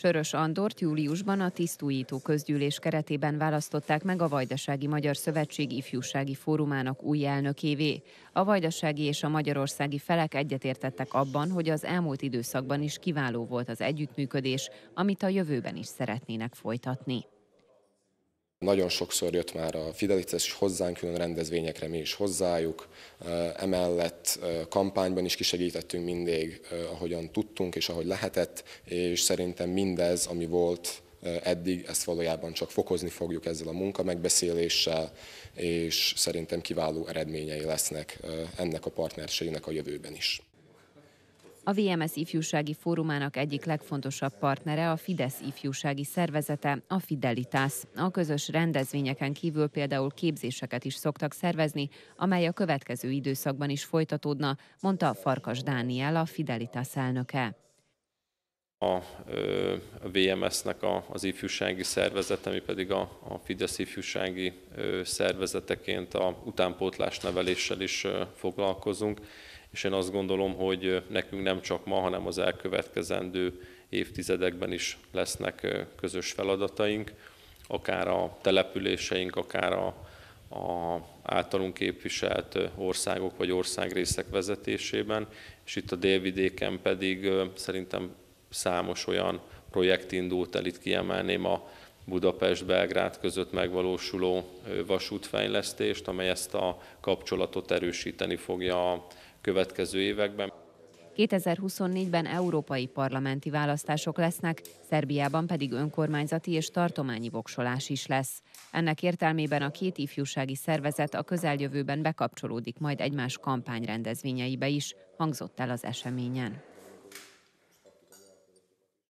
Sörös Andort júliusban a tisztújító közgyűlés keretében választották meg a Vajdasági Magyar Szövetség ifjúsági fórumának új elnökévé. A vajdasági és a magyarországi felek egyetértettek abban, hogy az elmúlt időszakban is kiváló volt az együttműködés, amit a jövőben is szeretnének folytatni. Nagyon sokszor jött már a Fidelices is hozzánk, külön rendezvényekre mi is hozzájuk. Emellett kampányban is kisegítettünk mindig, ahogyan tudtunk és ahogy lehetett, és szerintem mindez, ami volt eddig, ezt valójában csak fokozni fogjuk ezzel a munka megbeszéléssel, és szerintem kiváló eredményei lesznek ennek a partnerségnek a jövőben is. A VMS ifjúsági fórumának egyik legfontosabb partnere a Fidesz ifjúsági szervezete, a Fidelitas. A közös rendezvényeken kívül például képzéseket is szoktak szervezni, amely a következő időszakban is folytatódna, mondta Farkas Dániel, a Fidelitas elnöke a VMS-nek az ifjúsági szervezete, mi pedig a, a Fidesz ifjúsági szervezeteként a utánpótlás neveléssel is foglalkozunk és én azt gondolom, hogy nekünk nem csak ma, hanem az elkövetkezendő évtizedekben is lesznek közös feladataink, akár a településeink, akár a, a általunk képviselt országok vagy országrészek vezetésében, és itt a délvidéken pedig szerintem számos olyan projekt indult el, itt kiemelném a Budapest-Belgrád között megvalósuló vasútfejlesztést, amely ezt a kapcsolatot erősíteni fogja a következő években. 2024-ben európai parlamenti választások lesznek, Szerbiában pedig önkormányzati és tartományi voksolás is lesz. Ennek értelmében a két ifjúsági szervezet a közeljövőben bekapcsolódik majd egymás kampányrendezvényeibe is, hangzott el az eseményen.